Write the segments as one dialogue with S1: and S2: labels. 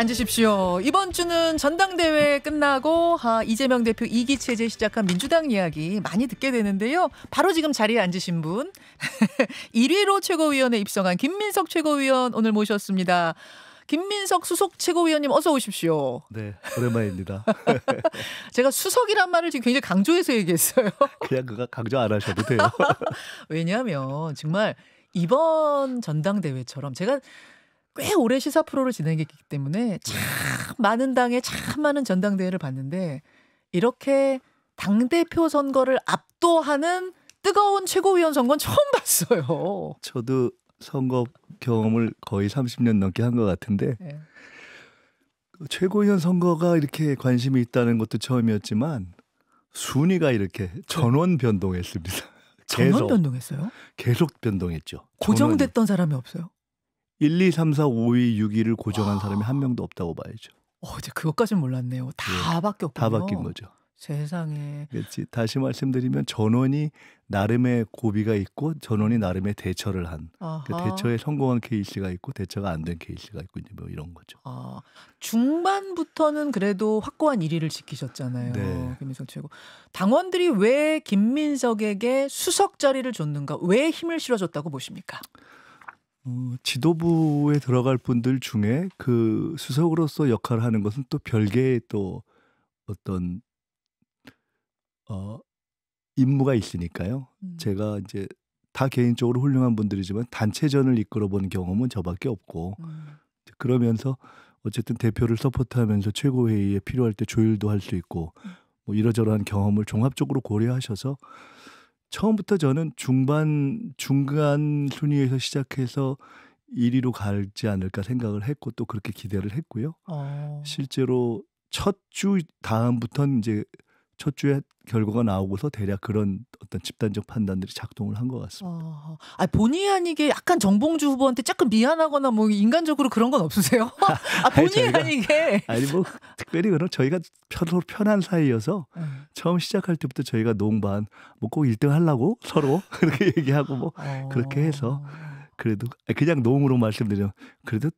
S1: 앉으십시오. 이번 주는 전당대회 끝나고 아, 이재명 대표 이기 체제 시작한 민주당 이야기 많이 듣게 되는데요. 바로 지금 자리에 앉으신 분 1위로 최고위원에 입성한 김민석 최고위원 오늘 모셨습니다. 김민석 수석 최고위원님 어서 오십시오. 네, 오랜만입니다. 제가 수석이란 말을 지금 굉장히 강조해서 얘기했어요. 그냥 그가 강조 안 하셔도 돼요. 왜냐하면 정말 이번 전당대회처럼 제가 꽤 오래 시사 프로를 진행했기 때문에 참 많은 당에 참 많은 전당대회를 봤는데 이렇게 당 대표 선거를 압도하는 뜨거운 최고위원 선거는 처음 봤어요.
S2: 저도 선거 경험을 거의 30년 넘게 한 것 같은데 네. 최고위원 선거가 이렇게 관심이 있다는 것도 처음이었지만 순위가 이렇게 네. 전원 변동했습니다. 전원 계속,
S1: 변동했어요?
S2: 계속 변동했죠. 고정됐던
S1: 전원이. 사람이 없어요?
S2: 1, 2, 3, 4, 5, 2, 6, 1를 고정한 와. 아. 사람이 한 명도 없다고 봐야죠.
S1: 어, 제그것까지 몰랐네요. 다 네. 바뀌었군요. 다 바뀐 거죠. 세상에.
S2: 그렇지. 다시 말씀드리면 전원이 나름의 고비가 있고 전원이 나름의 대처를 한. 그 대처에 성공한 케이스가 있고 대처가 안 된 케이스가 있고 뭐 이런 거죠. 아,
S1: 중반부터는 그래도 확고한 1위를 지키셨잖아요. 네. 김민석 최고. 당원들이 왜 김민석에게 수석 자리를 줬는가? 왜 힘을 실어줬다고 보십니까?
S2: 어, 지도부에 들어갈 분들 중에 그 수석으로서 역할을 하는 것은 또 별개의 또 어떤 어, 임무가 있으니까요. 음. 제가 이제 다 개인적으로 훌륭한 분들이지만 단체전을 이끌어본 경험은 저밖에 없고 음. 그러면서 어쨌든 대표를 서포트하면서 최고회의에 필요할 때 조율도 할 수 있고 음. 뭐 이러저러한 경험을 종합적으로 고려하셔서 처음부터 저는 중반 중간 순위에서 시작해서 1위로 갈지 않을까 생각을 했고 또 그렇게 기대를 했고요. 어. 실제로 첫 주 다음부터는 이제 첫 주에 결과가 나오고서 대략 그런 어떤 집단적 판단들이 작동을 한 것 같습니다. 어,
S1: 아 본의 아니게 약간
S2: 정봉주 후보한테 조금 미안하거나 뭐 인간적으로 그런 건 없으세요? 아 본의 아니, 저희가, 아니게
S1: 아니 뭐 특별히
S2: 그런 저희가 서로 편한 사이여서 음. 처음 시작할 때부터 저희가 농반 뭐꼭 1등 하려고 서로 그렇게 얘기하고 뭐 어. 그렇게 해서 그래도 그냥 농으로 말씀드리 그래도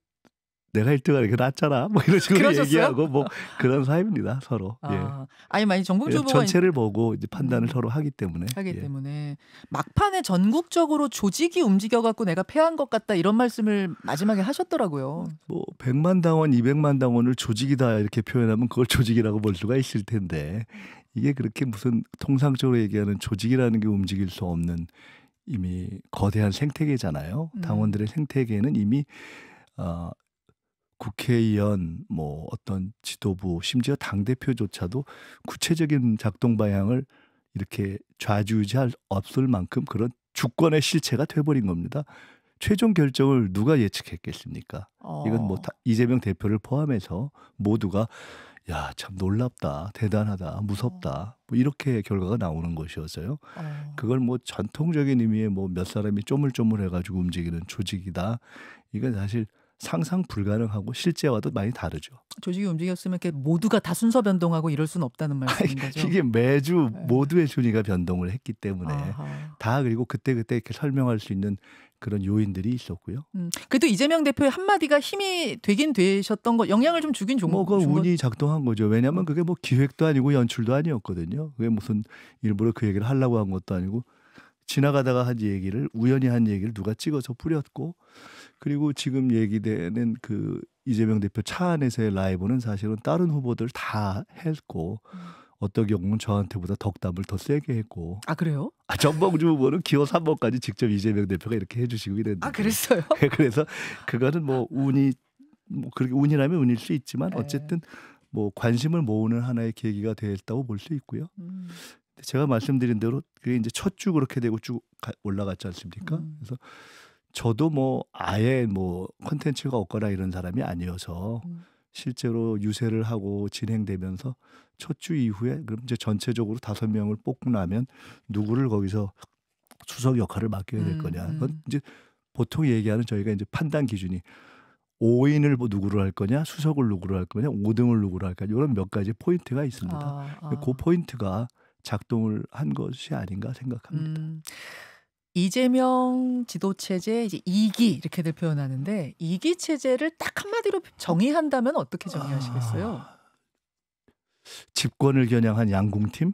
S2: 내가 1등하는 게 낫잖아. 뭐 이런 식으로 그러셨어요? 얘기하고 뭐 그런 사이입니다 서로. 아, 예.
S1: 아니 만약 전국주 보 전체를
S2: 보고 이제 판단을 음. 서로 하기 때문에.
S1: 하기 예. 때문에 막판에 전국적으로 조직이 움직여 갖고 내가 패한 것 같다 이런 말씀을 마지막에 하셨더라고요.
S2: 뭐 100만 당원, 200만 당원을 조직이다 이렇게 표현하면 그걸 조직이라고 볼 수가 있을 텐데 이게 그렇게 무슨 통상적으로 얘기하는 조직이라는 게 움직일 수 없는 이미 거대한 생태계잖아요. 음. 당원들의 생태계는 이미 어, 국회의원, 뭐 어떤 지도부, 심지어 당 대표조차도 구체적인 작동 방향을 이렇게 좌지우지할 없을 만큼 그런 주권의 실체가 돼버린 겁니다. 최종 결정을 누가 예측했겠습니까? 어. 이건 뭐 어. 다, 이재명 대표를 포함해서 모두가 야 참 놀랍다, 대단하다, 무섭다 어. 뭐 이렇게 결과가 나오는 것이어서요. 어. 그걸 뭐 전통적인 의미의 뭐 몇 사람이 쪼물쪼물해가지고 움직이는 조직이다. 이건 사실 상상 불가능하고 실제와도 많이 다르죠.
S1: 조직이 움직였으면 이렇게 모두가 다 순서 변동하고 이럴 수는 없다는 말씀인 그러니까 거죠. 이게
S2: 매주 네. 모두의 순위가 변동을 했기 때문에 아하. 다 그리고 그때 그때 이렇게 설명할 수 있는 그런 요인들이 있었고요.
S1: 음, 그래도 이재명 대표의 한마디가 힘이 되긴 되셨던 거 영향을 좀 주긴 거 좀. 뭐그 운이
S2: 작동한 거죠. 왜냐하면 그게 뭐 기획도 아니고 연출도 아니었거든요. 그게 무슨 일부러 그 얘기를 하려고 한 것도 아니고 지나가다가 한 얘기를 우연히 한 얘기를 누가 찍어서 뿌렸고 그리고 지금 얘기되는 그 이재명 대표 차 안에서의 라이브는 사실은 다른 후보들 다 했고 음. 어떤 경우는 저한테보다 덕담을 더 세게 했고 아 그래요? 아 전범주 후보는 기호 3번까지 직접 이재명 대표가 이렇게 해주시고 이랬는데 아 그랬어요? 네, 그래서 그거는 뭐 운이 뭐 그렇게 운이라면 운일 수 있지만 네. 어쨌든 뭐 관심을 모으는 하나의 계기가 되었다고 볼 수 있고요. 음. 제가 말씀드린 대로 그게 이제 첫 주 그렇게 되고 쭉 올라갔지 않습니까? 음. 그래서 저도 뭐 아예 뭐 컨텐츠가 없거나 이런 사람이 아니어서 음. 실제로 유세를 하고 진행되면서 첫 주 이후에 그럼 이제 전체적으로 다섯 명을 뽑고 나면 누구를 거기서 수석 역할을 맡겨야될 음, 거냐. 그건 음. 이제 보통 얘기하는 저희가 이제 판단 기준이 5인을 뭐 누구로 할 거냐, 수석을 누구로 할 거냐, 5등을 누구로 할 거냐 이런 몇 가지 포인트가 있습니다. 아, 아. 그 포인트가 작동을 한 것이 아닌가 생각합니다.
S1: 음, 이재명 지도체제 이제 2기 이렇게들 표현하는데 2기 체제를 딱 한마디로 정의한다면 어떻게 정의하시겠어요? 아,
S2: 집권을 겨냥한 양궁팀?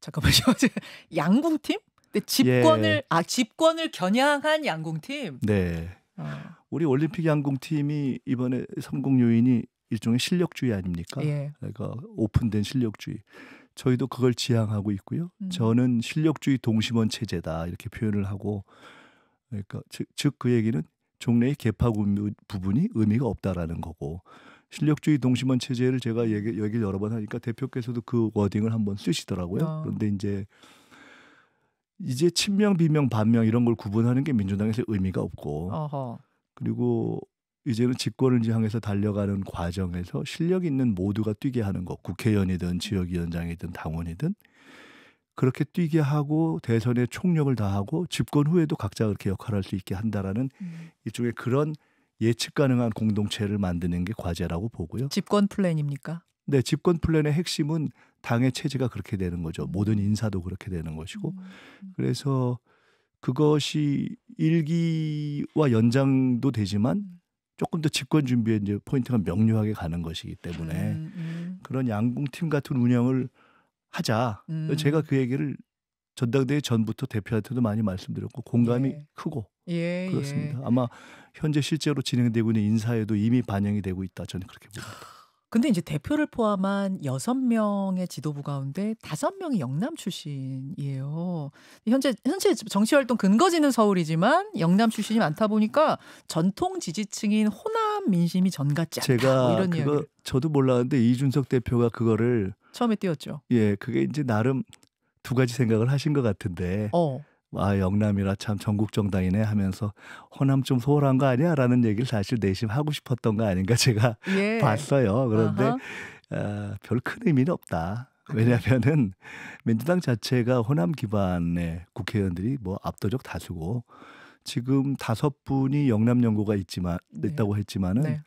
S1: 잠깐만요. 양궁팀? 근데 집권을 예. 아 집권을 겨냥한 양궁팀? 네. 아.
S2: 우리 올림픽 양궁팀이 이번에 성공 요인이 일종의 실력주의 아닙니까? 예. 그러니까 오픈된 실력주의. 저희도 그걸 지향하고 있고요. 음. 저는 실력주의 동심원 체제다 이렇게 표현을 하고 그러니까 즉 그 얘기는 종래의 개파 부분이 의미가 없다라는 거고 실력주의 동심원 체제를 제가 얘기, 얘기를 여러 번 하니까 대표께서도 그 워딩을 한번 쓰시더라고요. 아. 그런데 이제 이제 친명 비명 반명 이런 걸 구분하는 게 민주당에서 의미가 없고 어허. 그리고 이제는 집권을 향해서 달려가는 과정에서 실력 있는 모두가 뛰게 하는 것, 국회의원이든 지역위원장이든 당원이든 그렇게 뛰게 하고 대선에 총력을 다하고 집권 후에도 각자 그렇게 역할할 수 있게 한다라는 음. 일종의 그런 예측 가능한 공동체를 만드는 게 과제라고 보고요. 집권
S1: 플랜입니까?
S2: 네, 집권 플랜의 핵심은 당의 체제가 그렇게 되는 거죠. 모든 인사도 그렇게 되는 것이고. 음. 음. 그래서 그것이 일기와 연장도 되지만 음. 조금 더 집권 준비에 이제 포인트가 명료하게 가는 것이기 때문에 음, 음. 그런 양궁팀 같은 운영을 하자. 음. 제가 그 얘기를 전당대회 전부터 대표한테도 많이 말씀드렸고 공감이 예. 크고 예, 그렇습니다. 예. 아마 현재 실제로 진행되고 있는 인사에도 이미 반영이 되고 있다 저는 그렇게 봅니다.
S1: 근데 이제 대표를 포함한 여섯 명의 지도부 가운데 다섯 명이 영남 출신이에요. 현재 현재 정치 활동 근거지는 서울이지만 영남 출신이 많다 보니까 전통 지지층인 호남 민심이 전같지 않다. 제가 뭐 이런 그거 이야기를.
S2: 저도 몰랐는데 이준석 대표가 그거를
S1: 처음에 띄웠죠.
S2: 예, 그게 이제 나름 두 가지 생각을 하신 것 같은데. 어. 아 영남이라 참 전국 정당이네 하면서 호남 좀 소홀한 거 아니야라는 얘기를 사실 내심 하고 싶었던 거 아닌가 제가 예. 봤어요. 그런데 아 어, 별큰 의미는 없다. 음. 왜냐하면은 민주당 자체가 호남 기반의 국회의원들이 뭐 압도적 다수고 지금 다섯 분이 영남 연고가 있지만 네. 있다고 했지만은. 네.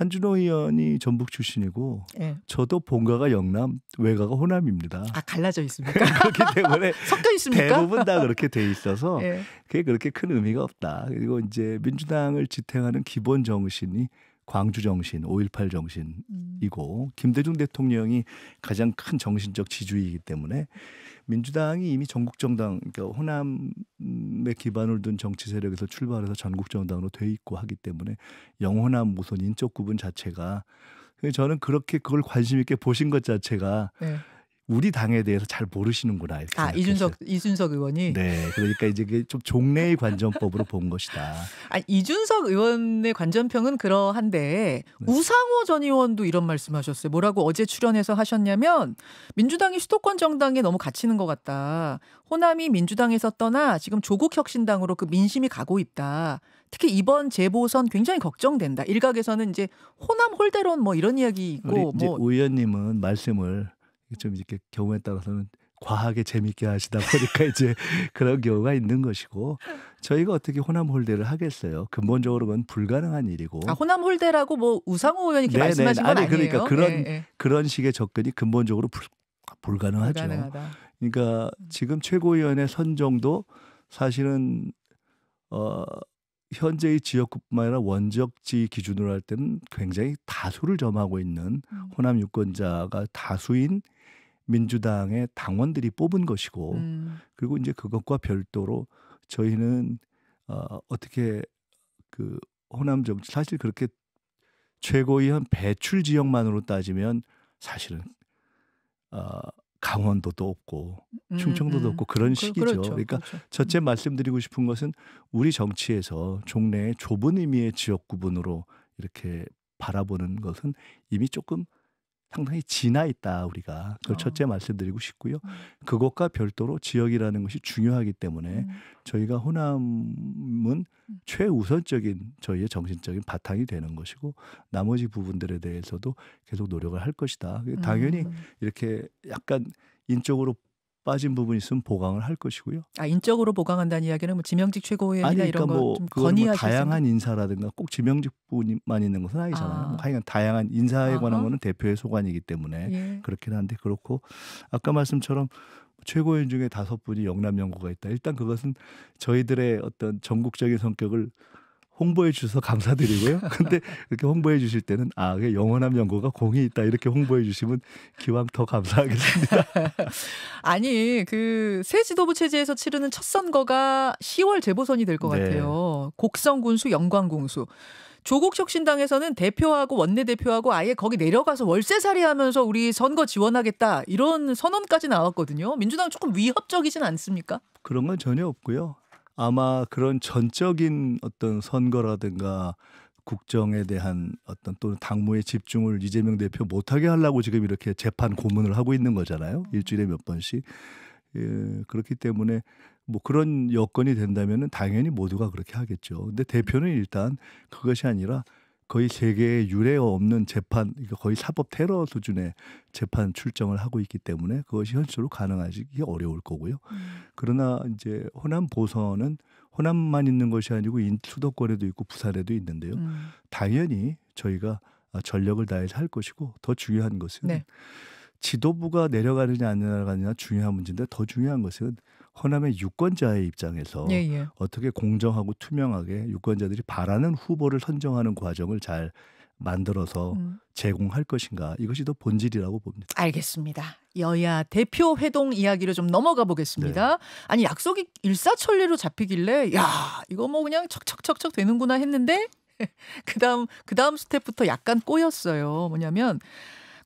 S2: 한준호 의원이 전북 출신이고 네. 저도 본가가 영남, 외가가 호남입니다. 아 갈라져 있습니까? 그렇기 때문에 섞여 있습니까? 대부분 다 그렇게 돼 있어서 네. 그게 그렇게 큰 의미가 없다. 그리고 이제 민주당을 지탱하는 기본 정신이 광주 정신, 5.18 정신이고 음. 김대중 대통령이 가장 큰 정신적 지주이기 때문에 민주당이 이미 전국 정당 그러니까 호남에 기반을 둔 정치 세력에서 출발해서 전국 정당으로 돼 있고 하기 때문에 영호남 무선 인적 구분 자체가 저는 그렇게 그걸 관심 있게 보신 것 자체가 네. 우리 당에 대해서 잘 모르시는구나. 이렇게
S1: 아 이준석 했어요. 이준석 의원이.
S2: 네, 그러니까 이제 좀 종래의 관전법으로 본 것이다.
S1: 아 이준석 의원의 관전평은 그러한데 네. 우상호 전 의원도 이런 말씀하셨어요. 뭐라고 어제 출연해서 하셨냐면 민주당이 수도권 정당에 너무 갇히는 것 같다. 호남이 민주당에서 떠나 지금 조국 혁신당으로 그 민심이 가고 있다. 특히 이번 재보선 굉장히 걱정된다. 일각에서는 이제 호남 홀대론 뭐 이런 이야기 있고 뭐
S2: 의원님은 말씀을 좀 이렇게 경우에 따라서는 과하게 재밌게 하시다 보니까 이제 그런 경우가 있는 것이고 저희가 어떻게 호남 홀대를 하겠어요? 근본적으로 그건 불가능한 일이고. 아,
S1: 호남 홀대라고 뭐 우상호 의원이 네네, 네, 네. 말씀하신 건 아니, 에요 그러니까 그런 네네. 예, 예.
S2: 그런 식의 접근이 근본적으로 불, 불가능하죠. 불가능하다. 그러니까 지금 최고위원회 선정도 사실은 어 현재의 지역뿐만 아니라 원적지 기준으로 할 때는 굉장히 다수를 점하고 있는 음. 호남 유권자가 다수인 민주당의 당원들이 뽑은 것이고 음. 그리고 이제 그것과 별도로 저희는 어, 어떻게 그 호남 정치 사실 그렇게 최고의 한 배출 지역만으로 따지면 사실은 어, 강원도도 없고 음, 충청도도 음, 없고 그런 그, 식이죠. 그렇죠, 그러니까 그렇죠. 첫째 음. 말씀드리고 싶은 것은 우리 정치에서 종래의 좁은 의미의 지역 구분으로 이렇게 바라보는 것은 이미 조금 상당히 진화 있다 우리가 그걸 어. 첫째 말씀드리고 싶고요. 음. 그것과 별도로 지역이라는 것이 중요하기 때문에 음. 저희가 호남은 음. 최우선적인 저희의 정신적인 바탕이 되는 것이고 나머지 부분들에 대해서도 계속 노력을 할 것이다. 음, 당연히 음. 이렇게 약간 인적으로 빠진 부분이 있으면 보강을 할 것이고요.
S1: 아 인적으로 보강한다는 이야기는 뭐 지명직 최고위원이나 그러니까 이런 뭐 거좀 건의하시는 뭐 다양한
S2: 인사라든가 꼭 지명직 분만 있는 것은 아니잖아요. 아. 뭐 하여간 다양한 인사에 관한 거는 대표의 소관이기 때문에 예. 그렇긴 한데 그렇고 아까 말씀처럼 최고위원 중에 다섯 분이 영남 연구가 있다. 일단 그것은 저희들의 어떤 전국적인 성격을 홍보해 주셔서 감사드리고요. 근데 이렇게 홍보해 주실 때는 아, 영원한 연구가 공이 있다 이렇게 홍보해 주시면 기왕 더 감사하겠습니다.
S1: 아니, 그 새 지도부 체제에서 치르는 첫 선거가 10월 재보선이 될것 네. 같아요. 곡성군수, 영광공수 조국 혁신당에서는 대표하고 원내대표하고 아예 거기 내려가서 월세살이 하면서 우리 선거 지원하겠다 이런 선언까지 나왔거든요. 민주당 조금 위협적이진 않습니까?
S2: 그런 건 전혀 없고요. 아마 그런 전적인 어떤 선거라든가 국정에 대한 어떤 또는 당무의 집중을 이재명 대표 못하게 하려고 지금 이렇게 재판 고문을 하고 있는 거잖아요. 일주일에 몇 번씩. 예, 그렇기 때문에 뭐 그런 여건이 된다면은 당연히 모두가 그렇게 하겠죠. 근데 대표는 일단 그것이 아니라 거의 세계에 유례가 없는 재판, 거의 사법 테러 수준의 재판 출정을 하고 있기 때문에 그것이 현실로 가능하기 어려울 거고요. 음. 그러나 이제 호남 보선은 호남만 있는 것이 아니고 수도권에도 있고 부산에도 있는데요. 음. 당연히 저희가 전력을 다해서 할 것이고 더 중요한 것은 네. 지도부가 내려가느냐 안 내려가느냐 중요한 문제인데 더 중요한 것은 허남의 유권자의 입장에서 예, 예. 어떻게 공정하고 투명하게 유권자들이 바라는 후보를 선정하는 과정을 잘 만들어서 음. 제공할 것인가 이것이 더 본질이라고 봅니다.
S1: 알겠습니다. 여야 대표 회동 이야기로 좀 넘어가 보겠습니다. 네. 아니 약속이 일사천리로 잡히길래 야 이거 뭐 그냥 척척척척 되는구나 했는데 그다음 그다음 스텝부터 약간 꼬였어요. 뭐냐면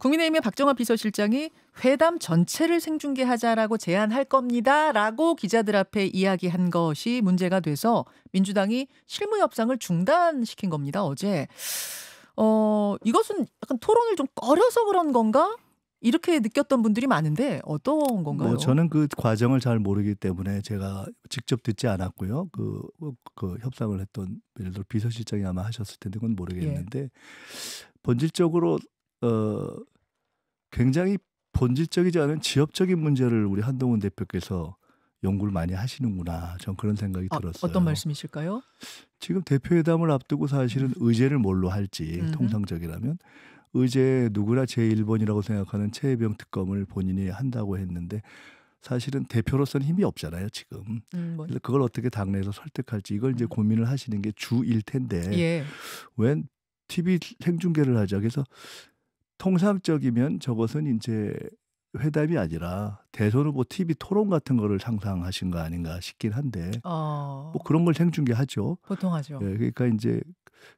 S1: 국민의힘의 박정화 비서실장이 회담 전체를 생중계하자라고 제안할 겁니다라고 기자들 앞에 이야기한 것이 문제가 돼서 민주당이 실무 협상을 중단시킨 겁니다. 어제 어 이것은 약간 토론을 좀 꺼려서 그런 건가? 이렇게 느꼈던 분들이 많은데 어떤 건가요? 뭐 저는
S2: 그 과정을 잘 모르기 때문에 제가 직접 듣지 않았고요. 그, 그 협상을 했던 예를 들어 비서실장이 아마 하셨을 텐데 그건 모르겠는데 예. 본질적으로 어, 굉장히 본질적이지 않은 지엽적인 문제를 우리 한동훈 대표께서 연구를 많이 하시는구나. 전 그런 생각이 어, 들었어요. 어떤
S1: 말씀이실까요?
S2: 지금 대표회담을 앞두고 사실은 음. 의제를 뭘로 할지 음. 통상적이라면 의제 누구나 제1번이라고 생각하는 최혜병 특검을 본인이 한다고 했는데 사실은 대표로서는 힘이 없잖아요 지금. 음, 뭐. 그래서 그걸 어떻게 당내에서 설득할지 이걸 이제 음. 고민을 하시는 게 주일 텐데 예. 웬 TV 생중계를 하자 그래서 통상적이면 저것은 이제 회담이 아니라 대선 후보 TV 토론 같은 거를 상상하신 거 아닌가 싶긴 한데
S1: 어... 뭐
S2: 그런 걸 생중계하죠. 보통 하죠. 예, 그러니까 이제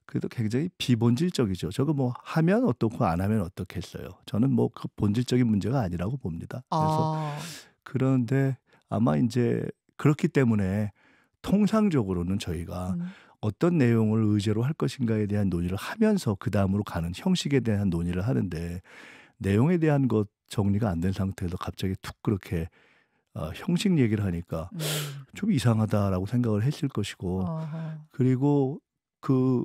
S2: 그래도 굉장히 비본질적이죠. 저거 뭐 하면 어떻고 안 하면 어떻겠어요. 저는 뭐 그 본질적인 문제가 아니라고 봅니다. 아. 그래서 아... 그런데 아마 이제 그렇기 때문에 통상적으로는 저희가 음. 어떤 내용을 의제로 할 것인가에 대한 논의를 하면서 그 다음으로 가는 형식에 대한 논의를 하는데 내용에 대한 것 정리가 안 된 상태에서 갑자기 툭 그렇게 어, 형식 얘기를 하니까 음. 좀 이상하다라고 생각을 했을 것이고 어허. 그리고 그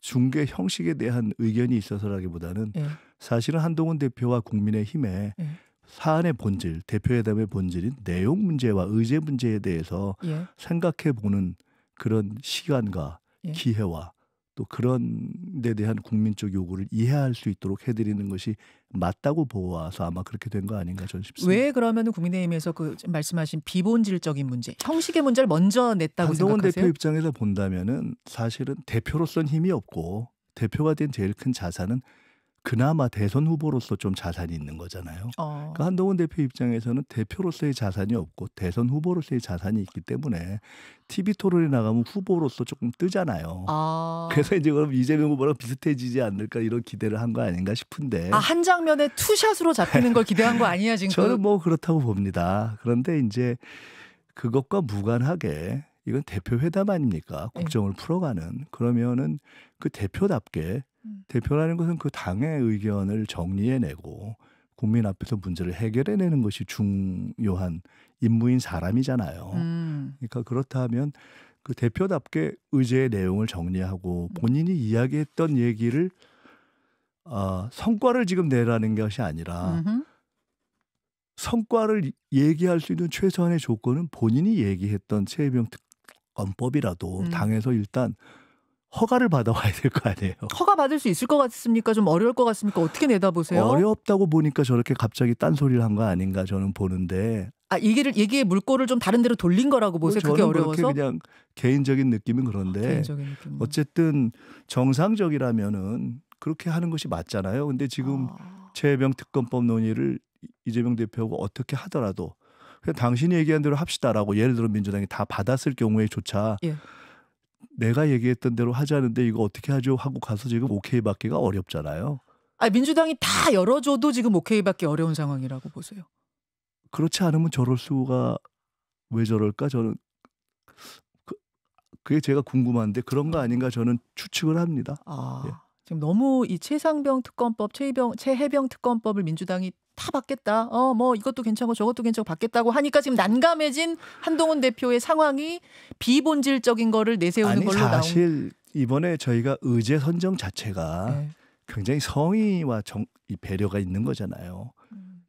S2: 중계 형식에 대한 의견이 있어서라기보다는 예. 사실은 한동훈 대표와 국민의힘에 예. 사안의 본질, 대표회담의 본질인 내용 문제와 의제 문제에 대해서 예. 생각해 보는 그런 시간과 예. 기회와 또 그런 데 대한 국민적 요구를 이해할 수 있도록 해드리는 것이 맞다고 보아서 아마 그렇게 된 거 아닌가 저는 싶습니다.
S1: 왜 그러면 국민의힘에서 그 말씀하신 비본질적인 문제, 형식의 문제를 먼저 냈다고 한동훈 생각하세요? 대표
S2: 입장에서 본다면은 사실은 대표로선 힘이 없고 대표가 된 제일 큰 자산은 그나마 대선 후보로서 좀 자산이 있는 거잖아요. 어. 그러니까 한동훈 대표 입장에서는 대표로서의 자산이 없고 대선 후보로서의 자산이 있기 때문에 TV 토론에 나가면 후보로서 조금 뜨잖아요.
S1: 아.
S2: 그래서 이제 그럼 이재명 후보랑 비슷해지지 않을까 이런 기대를 한 거 아닌가 싶은데. 아,
S1: 한 장면에 투샷으로 잡히는 걸 기대한 거 아니야, 지금? 저는
S2: 뭐 그렇다고 봅니다. 그런데 이제 그것과 무관하게 이건 대표 회담 아닙니까? 네. 국정을 네. 풀어가는. 그러면은 그 대표답게 음. 대표라는 것은 그 당의 의견을 정리해내고 국민 앞에서 문제를 해결해내는 것이 중요한 임무인 사람이잖아요. 음. 그러니까 그렇다면 그 대표답게 의제의 내용을 정리하고 음. 본인이 음. 이야기했던 얘기를 어, 성과를 지금 내라는 것이 아니라 음흠. 성과를 얘기할 수 있는 최소한의 조건은 본인이 얘기했던 체해병 특검법이라도 음. 당에서 일단 허가를 받아와야 될 거 아니에요.
S1: 허가 받을 수 있을 것 같습니까? 좀 어려울 것 같습니까? 어떻게 내다보세요?
S2: 어렵다고 보니까 저렇게 갑자기 딴소리를 한 거 아닌가 저는 보는데.
S1: 아, 얘기를 얘기의 물꼬를 좀 다른 데로 돌린 거라고 보세요. 그게 어려워서. 그냥
S2: 개인적인 느낌은 그런데. 아, 개인적인 느낌 어쨌든 정상적이라면은 그렇게 하는 것이 맞잖아요. 근데 지금 아. 최병 특검법 논의를 이재명 대표가 어떻게 하더라도 그냥 당신이 얘기한 대로 합시다라고 예를 들어 민주당이 다 받았을 경우에조차 예. 내가 얘기했던 대로 하자는데 이거 어떻게 하죠 하고 가서 지금 오케이 받기가 어렵잖아요.
S1: 아 민주당이 다 열어줘도 지금 오케이 받기 어려운 상황이라고 보세요.
S2: 그렇지 않으면 저럴 수가 왜 저럴까 저는 그, 그게 제가 궁금한데 그런 거 아닌가 저는 추측을 합니다. 아. 예.
S1: 지금 너무 이 최상병 특검법, 최병 최해병 특검법을 민주당이 다 받겠다. 어, 뭐 이것도 괜찮고 저것도 괜찮고 받겠다고 하니까 지금 난감해진 한동훈 대표의 상황이 비본질적인 거를 내세우는 아니, 걸로 나온. 사실
S2: 이번에 저희가 의제 선정 자체가 네. 굉장히 성의와 정, 이 배려가 있는 거잖아요.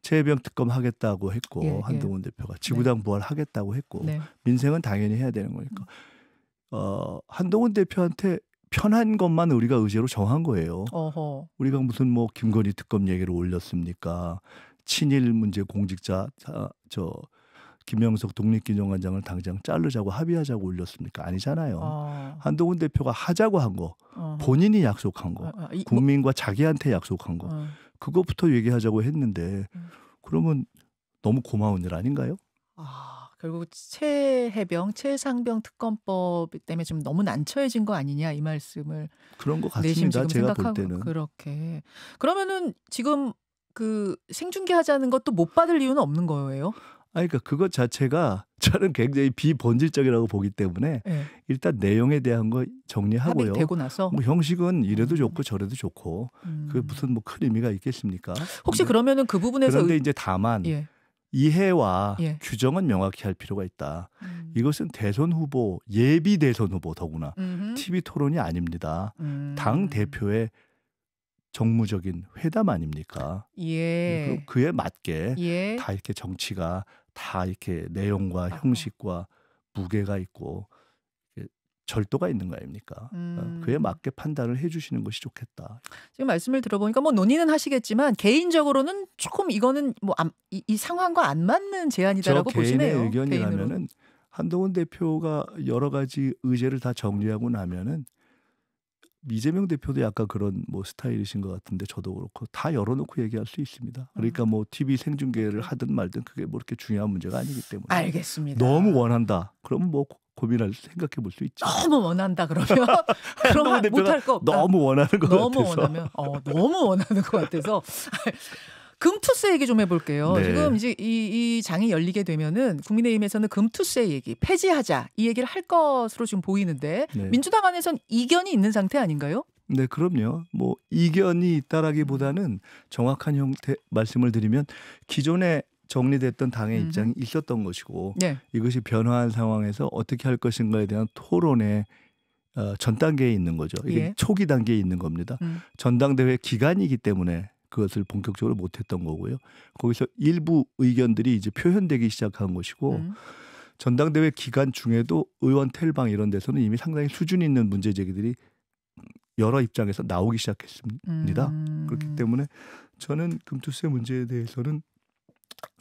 S2: 재병 음. 특검 하겠다고 했고 예, 예, 한동훈 대표가 네. 지구당 네. 부활 하겠다고 했고 네. 민생은 당연히 해야 되는 거니까 음. 어, 한동훈 대표한테 편한 것만 우리가 의제로 정한 거예요. 어허. 우리가 무슨 뭐 김건희 특검 얘기를 올렸습니까? 친일 문제 공직자 저 김영석 독립기념관장을 당장 자르자고 합의하자고 올렸습니까? 아니잖아요. 어. 한동훈 대표가 하자고 한 거, 어. 본인이 약속한 거, 어, 어 이, 뭐 국민과 자기한테 약속한 거, 어. 그것부터 얘기하자고 했는데 음. 그러면 너무 고마운 일 아닌가요?
S1: 아. 결국 최해병, 최상병 특검법 때문에 좀 너무 난처해진 거 아니냐 이 말씀을 그런 것 같습니다. 제가 볼 때는 그렇게 그러면은 지금 그 생중계하자는 것도 못 받을 이유는 없는 거예요?
S2: 아 그러니까 그것 자체가 저는 굉장히 비본질적이라고 보기 때문에 네. 일단 내용에 대한 거 정리하고요. 되고 나서 뭐 형식은 이래도 좋고 음. 저래도 좋고 음. 그게 무슨 뭐큰 의미가 있겠습니까? 혹시 그러면은 그 부분에서 그런데 이제 다만 예. 이해와 예. 규정은 명확히 할 필요가 있다. 음. 이것은 대선 후보 예비 대선 후보 더구나 음흠. TV 토론이 아닙니다. 음. 당 대표의 정무적인 회담 아닙니까?
S1: 예.
S2: 그에 맞게 예. 다 이렇게 정치가 다 이렇게 내용과 형식과 무게가 있고 절도가 있는 거 아닙니까? 어,
S1: 음. 그에
S2: 맞게 판단을 해주시는 것이 좋겠다.
S1: 지금 말씀을 들어보니까 뭐 논의는 하시겠지만 개인적으로는 조금 이거는 뭐이 이 상황과 안 맞는 제안이다라고 보시네요. 의견이라면은
S2: 한동훈 대표가 여러 가지 의제를 다 정리하고 나면은 이재명 대표도 약간 그런 뭐 스타일이신 것 같은데 저도 그렇고 다 열어놓고 얘기할 수 있습니다. 그러니까 음. 뭐 TV 생중계를 하든 말든 그게 뭐 이렇게 중요한 문제가 아니기 때문에 알겠습니다. 너무 원한다. 그럼 뭐 고민할 생각해 볼 수 있죠.
S1: 너무 원한다 그러면 그러 못할 거 없다.
S2: 너무 원하는 것 너무 같아서. 원하면
S1: 어, 너무 원하는 것 같아서 금투세 얘기 좀 해볼게요. 네. 지금 이제 이, 이 장이 열리게 되면은 국민의힘에서는 금투세 얘기 폐지하자 이 얘기를 할 것으로 지금 보이는데 네. 민주당 안에선 이견이 있는 상태 아닌가요?
S2: 네, 그럼요. 뭐 이견이 있다라기보다는 정확한 형태 말씀을 드리면 기존의 정리됐던 당의 입장이 있었던 것이고 네. 이것이 변화한 상황에서 어떻게 할 것인가에 대한 토론의 어, 전 단계에 있는 거죠. 이게 예. 초기 단계에 있는 겁니다. 음. 전당대회 기간이기 때문에 그것을 본격적으로 못했던 거고요. 거기서 일부 의견들이 이제 표현되기 시작한 것이고 음. 전당대회 기간 중에도 의원 텔방 이런 데서는 이미 상당히 수준 있는 문제 제기들이 여러 입장에서 나오기 시작했습니다. 음. 그렇기 때문에 저는 금투세 문제에 대해서는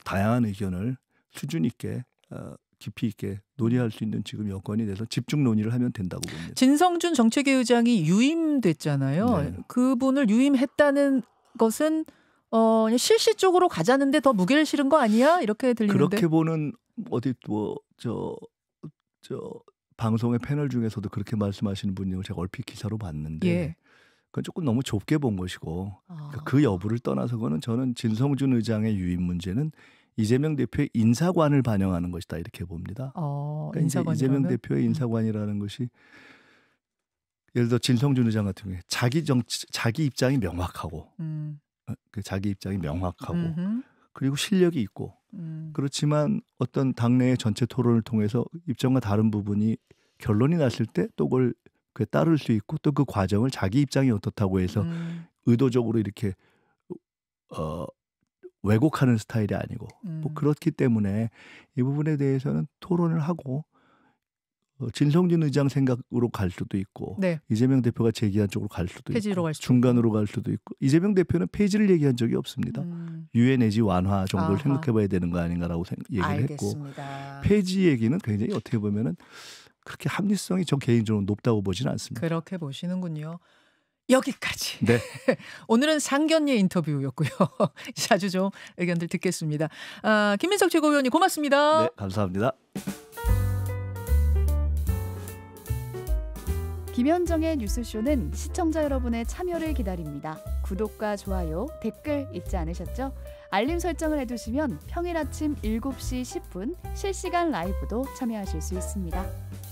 S2: 다양한 의견을 수준 있게 어, 깊이 있게 논의할 수 있는 지금 여건이 돼서 집중 논의를 하면 된다고
S1: 봅니다. 진성준 정책위 의장이 유임됐잖아요. 네. 그분을 유임했다는 것은 어, 실시 쪽으로 가자는데 더 무게를 실은 거 아니야? 이렇게 들리는데 그렇게
S2: 보는 어디 뭐저저 저 방송의 패널 중에서도 그렇게 말씀하시는 분을 제가 얼핏 기사로 봤는데 예. 그건 조금 너무 좁게 본 것이고 그러니까 그 아. 그 여부를 떠나서 그는 저는 진성준 의장의 유인 문제는 이재명 대표의 인사관을 반영하는 것이다 이렇게 봅니다.
S1: 어, 그러니까 인사관 이재명 음. 대표의
S2: 인사관이라는 것이 예를 들어 진성준 의장 같은 경우에 자기 정치 자기 입장이 명확하고 음. 어, 그 자기 입장이 명확하고 음흠. 그리고 실력이 있고 음. 그렇지만 어떤 당내의 전체 토론을 통해서 입장과 다른 부분이 결론이 났을 때 또 그걸 그에 따를 수 있고 또 그 과정을 자기 입장이 어떻다고 해서 음. 의도적으로 이렇게 어 왜곡하는 스타일이 아니고 뭐 음. 뭐 그렇기 때문에 이 부분에 대해서는 토론을 하고 어, 진성진 의장 생각으로 갈 수도 있고 네. 이재명 대표가 제기한 쪽으로 갈 수도 있고 갈 수도 중간으로 갈 수도 있고 이재명 대표는 폐지를 얘기한 적이 없습니다. 음. 유엔 해 내지 완화 정도를 아하. 생각해봐야 되는 거 아닌가라고 생각, 얘기를 알겠습니다. 했고 폐지 얘기는 굉장히 어떻게 보면은 그렇게 합리성이 저 개인적으로 높다고 보지는 않습니다.
S1: 그렇게 보시는군요. 여기까지. 네. 오늘은 상견례 인터뷰였고요. 자주 좀 의견들 듣겠습니다. 아, 김민석 최고위원님 고맙습니다. 네, 감사합니다. 김현정의 뉴스쇼는 시청자 여러분의 참여를 기다립니다. 구독과 좋아요, 댓글 잊지 않으셨죠? 알림 설정을 해두시면 평일 아침 7시 10분 실시간 라이브도 참여하실 수 있습니다.